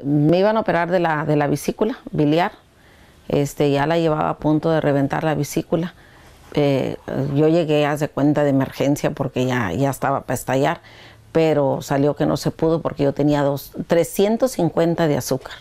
Me iban a operar de la, de vesícula biliar, este, ya la llevaba a punto de reventar la vesícula. Eh, yo llegué, a hacer cuenta, de emergencia porque ya, ya estaba para estallar, pero salió que no se pudo porque yo tenía dos, 350 de azúcar.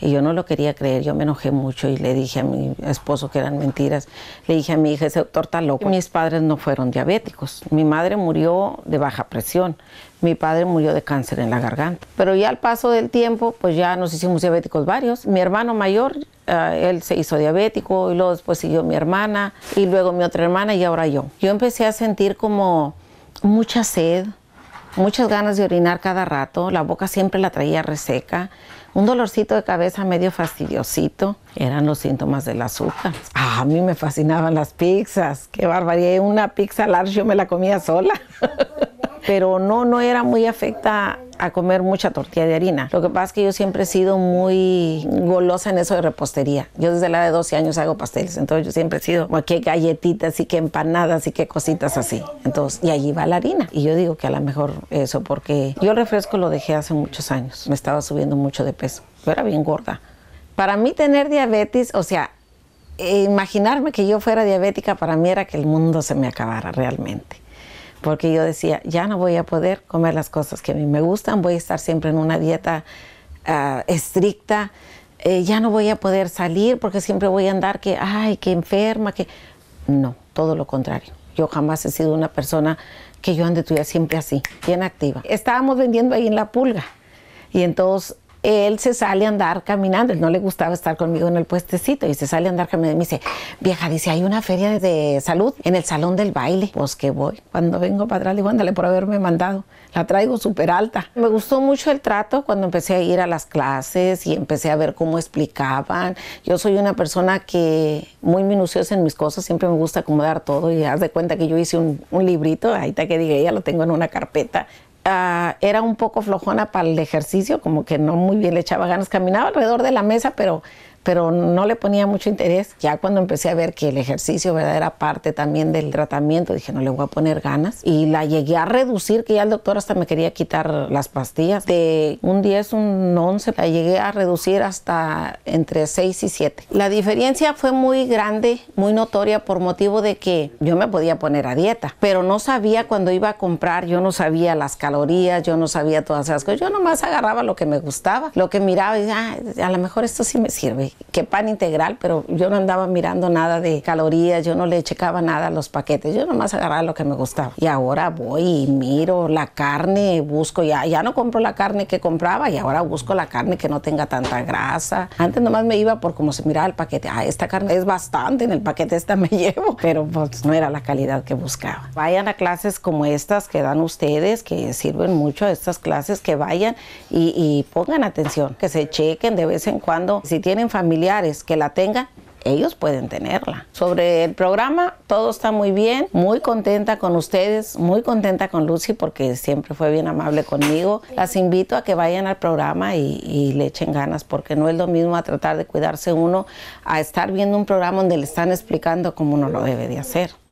Y yo no lo quería creer, yo me enojé mucho y le dije a mi esposo que eran mentiras. Le dije a mi hija, ese doctor está loco. Mis padres no fueron diabéticos. Mi madre murió de baja presión. Mi padre murió de cáncer en la garganta. Pero ya al paso del tiempo, pues ya nos hicimos diabéticos varios. Mi hermano mayor, eh, él se hizo diabético y luego después siguió mi hermana y luego mi otra hermana y ahora yo. Yo empecé a sentir como mucha sed, muchas ganas de orinar cada rato, la boca siempre la traía reseca, un dolorcito de cabeza medio fastidiosito, eran los síntomas del azúcar. Ah, a mí me fascinaban las pizzas, qué barbarie, una pizza large yo me la comía sola. pero no, no era muy afecta a comer mucha tortilla de harina. Lo que pasa es que yo siempre he sido muy golosa en eso de repostería. Yo desde la edad de 12 años hago pasteles, entonces yo siempre he sido qué galletitas y que empanadas y qué cositas así. Entonces, y allí va la harina. Y yo digo que a lo mejor eso, porque yo el refresco lo dejé hace muchos años. Me estaba subiendo mucho de peso. Yo era bien gorda. Para mí tener diabetes, o sea, eh, imaginarme que yo fuera diabética para mí era que el mundo se me acabara realmente porque yo decía, ya no voy a poder comer las cosas que a mí me gustan, voy a estar siempre en una dieta ah, estricta, eh, ya no voy a poder salir porque siempre voy a andar que, ay, que enferma, que... No, todo lo contrario. Yo jamás he sido una persona que yo ande tuya siempre así, bien activa. Estábamos vendiendo ahí en La Pulga y entonces él se sale a andar caminando, él no le gustaba estar conmigo en el puestecito y se sale a andar caminando y me dice, vieja, dice, hay una feria de salud en el salón del baile, pues que voy, cuando vengo para atrás le digo, ándale por haberme mandado, la traigo súper alta. Me gustó mucho el trato cuando empecé a ir a las clases y empecé a ver cómo explicaban, yo soy una persona que muy minuciosa en mis cosas, siempre me gusta acomodar todo y haz de cuenta que yo hice un, librito, ahí está que diga, ya lo tengo en una carpeta, Ah, era un poco flojona para el ejercicio, como que no muy bien le echaba ganas. Caminaba alrededor de la mesa, pero pero no le ponía mucho interés. Ya cuando empecé a ver que el ejercicio ¿verdad? era parte también del tratamiento, dije, no le voy a poner ganas. Y la llegué a reducir, que ya el doctor hasta me quería quitar las pastillas. De un 10, un 11, la llegué a reducir hasta entre 6 y 7. La diferencia fue muy grande, muy notoria por motivo de que yo me podía poner a dieta, pero no sabía cuando iba a comprar, yo no sabía las calorías, yo no sabía todas esas cosas. Yo nomás agarraba lo que me gustaba, lo que miraba y ah, a lo mejor esto sí me sirve que pan integral, pero yo no andaba mirando nada de calorías, yo no le checaba nada a los paquetes, yo nomás agarraba lo que me gustaba. Y ahora voy y miro la carne, busco, ya, ya no compro la carne que compraba y ahora busco la carne que no tenga tanta grasa. Antes nomás me iba por como se miraba el paquete, ah, esta carne es bastante, en el paquete esta me llevo, pero pues no era la calidad que buscaba. Vayan a clases como estas que dan ustedes, que sirven mucho estas clases, que vayan y, y pongan atención, que se chequen de vez en cuando, si tienen familia, familiares que la tengan, ellos pueden tenerla. Sobre el programa, todo está muy bien, muy contenta con ustedes, muy contenta con Lucy porque siempre fue bien amable conmigo. Las invito a que vayan al programa y, y, le echen ganas porque no es lo mismo a tratar de cuidarse uno a estar viendo un programa donde le están explicando cómo uno lo debe de hacer.